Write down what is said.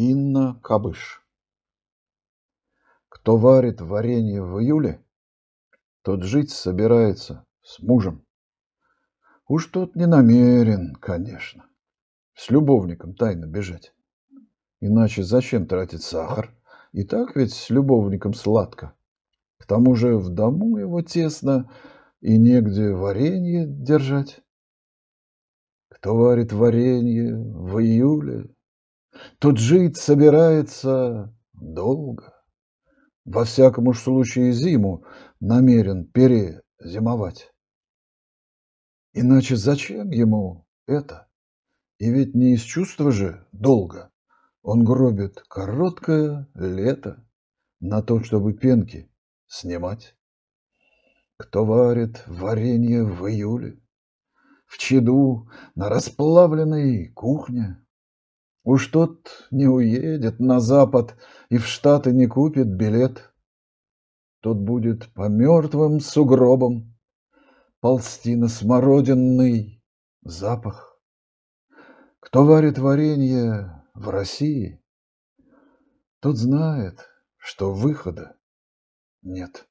Инна Кабыш. Кто варит варенье в июле, тот жить собирается с мужем. Уж тот не намерен, конечно, с любовником тайно бежать. Иначе зачем тратить сахар? И так ведь с любовником сладко. К тому же в дому его тесно, и негде варенье держать. Кто варит варенье в июле, Тут жить собирается долго. Во всяком уж случае зиму намерен перезимовать. Иначе зачем ему это? И ведь не из чувства же долго. Он гробит короткое лето на то, чтобы пенки снимать. Кто варит варенье в июле, в чаду на расплавленной кухне, Уж тот не уедет на запад и в Штаты не купит билет. Тот будет по мертвым сугробам ползти на смородинный запах. Кто варит варенье в России, тот знает, что выхода нет.